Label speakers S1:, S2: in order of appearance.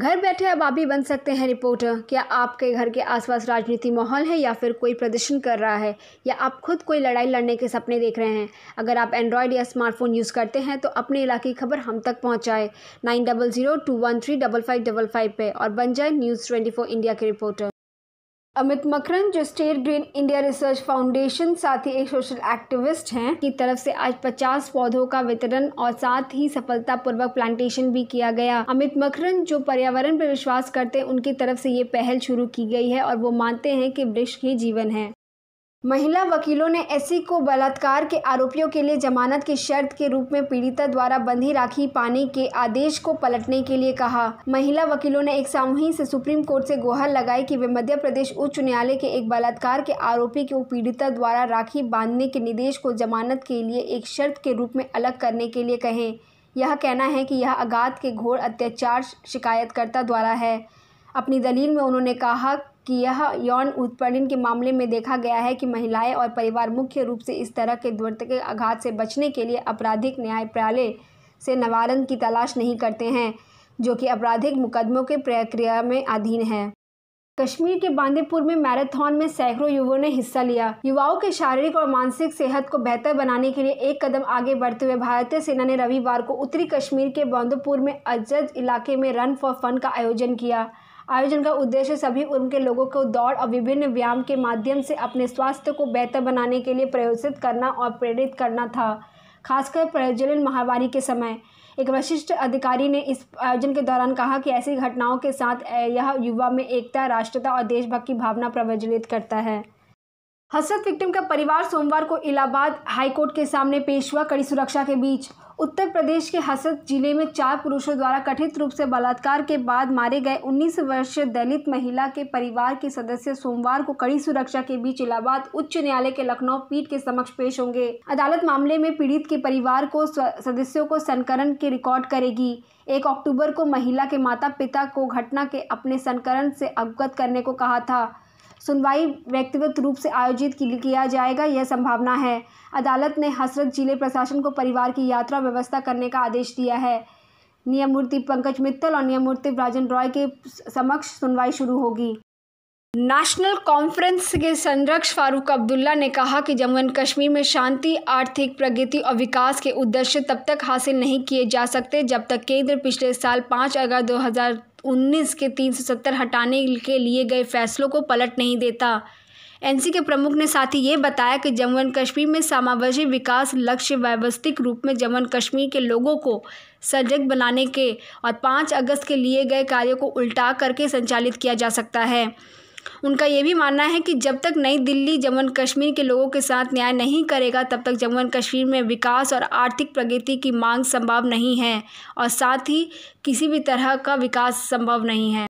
S1: घर बैठे अब आप भी बन सकते हैं रिपोर्टर क्या आपके घर के आसपास राजनीति माहौल है या फिर कोई प्रदर्शन कर रहा है या आप खुद कोई लड़ाई लड़ने के सपने देख रहे हैं अगर आप एंड्रॉयड या स्मार्टफोन यूज़ करते हैं तो अपने इलाके की खबर हम तक पहुँचाए nine double zero two one three double five double five पर और बन जाए न्यूज़ ट्वेंटी फोर इंडिया के रिपोर्टर अमित मकरन जो state green India research foundation साथ ही एक सोशल एक्टिविस्ट हैं की तरफ से आज 50 पौधों का वितरण और साथ ही सफलतापूर्वक प्लांटेशन भी किया गया अमित मकरन जो पर्यावरण पर विश्वास करते हैं उनकी तरफ से ये पहल शुरू की गई है और वो मानते हैं कि वृक्ष ही जीवन है महिला वकीलों ने एस को बलात्कार के आरोपियों के लिए जमानत की शर्त के रूप में पीड़िता द्वारा बंधी राखी पाने के आदेश को पलटने के लिए कहा महिला वकीलों ने एक सामूहिक से सुप्रीम कोर्ट से गुहार लगाई कि वे मध्य प्रदेश उच्च न्यायालय के एक बलात्कार के आरोपी को पीड़िता द्वारा राखी बांधने के निर्देश को जमानत के लिए एक शर्त के रूप में अलग करने के लिए कहें यह कहना है कि यह अगाध के घोर अत्याचार शिकायतकर्ता द्वारा है अपनी दलील में उन्होंने कहा कि यह यौन उत्पीड़न के मामले में देखा गया है कि महिलाएं और परिवार मुख्य रूप से इस तरह के के आघात से बचने के लिए आपराधिक न्यायपालय से निवारण की तलाश नहीं करते हैं जो कि आपराधिक मुकदमों के प्रक्रिया में अधीन है कश्मीर के बांदीपुर में मैराथन में सैकड़ों युवाओं ने हिस्सा लिया युवाओं के शारीरिक और मानसिक सेहत को बेहतर बनाने के लिए एक कदम आगे बढ़ते हुए भारतीय सेना ने रविवार को उत्तरी कश्मीर के बांदीपुर में अजज इलाके में रन फॉर फन का आयोजन किया आयोजन का उद्देश्य सभी उम्र के लोगों को दौड़ और विभिन्न व्यायाम के माध्यम से अपने स्वास्थ्य को बेहतर बनाने के लिए प्रयोजित करना और प्रेरित करना था खासकर प्रज्वलन महामारी के समय एक वरिष्ठ अधिकारी ने इस आयोजन के दौरान कहा कि ऐसी घटनाओं के साथ यह युवा में एकता राष्ट्रता और देशभक्त की भावना प्रज्वलित करता है हसरत विक्टिम का परिवार सोमवार को इलाहाबाद हाईकोर्ट के सामने पेश हुआ कड़ी सुरक्षा के बीच उत्तर प्रदेश के हसत जिले में चार पुरुषों द्वारा कथित रूप से बलात्कार के बाद मारे गए 19 वर्षीय दलित महिला के परिवार के सदस्य सोमवार को कड़ी सुरक्षा के बीच इलाहाबाद उच्च न्यायालय के लखनऊ पीठ के समक्ष पेश होंगे अदालत मामले में पीड़ित के परिवार को सदस्यों को संकरण के रिकॉर्ड करेगी एक अक्टूबर को महिला के माता पिता को घटना के अपने संकरण से अवगत करने को कहा था सुनवाई व्यक्तिगत रूप से आयोजित किया जाएगा यह संभावना है अदालत ने हसरत जिले प्रशासन को परिवार की यात्रा व्यवस्था करने का आदेश दिया है नियमूर्ति पंकज मित्तल और नियमूर्ति राजन रॉय के समक्ष सुनवाई शुरू होगी नेशनल कॉन्फ्रेंस के संरक्षक फारूक अब्दुल्ला ने कहा कि जम्मू एंड कश्मीर में शांति आर्थिक प्रगति और विकास के उद्देश्य तब तक हासिल नहीं किए जा सकते जब तक केंद्र पिछले साल पाँच अगस्त उन्नीस के तीन सौ सत्तर हटाने के लिए गए फैसलों को पलट नहीं देता एनसी के प्रमुख ने साथ ही ये बताया कि जम्मू एंड कश्मीर में समावेशी विकास लक्ष्य व्यवस्थित रूप में जम्मू एंड कश्मीर के लोगों को सजग बनाने के और पाँच अगस्त के लिए गए कार्यों को उल्टा करके संचालित किया जा सकता है उनका यह भी मानना है कि जब तक नई दिल्ली जम्मू कश्मीर के लोगों के साथ न्याय नहीं करेगा तब तक जम्मू एंड कश्मीर में विकास और आर्थिक प्रगति की मांग संभव नहीं है और साथ ही किसी भी तरह का विकास संभव नहीं है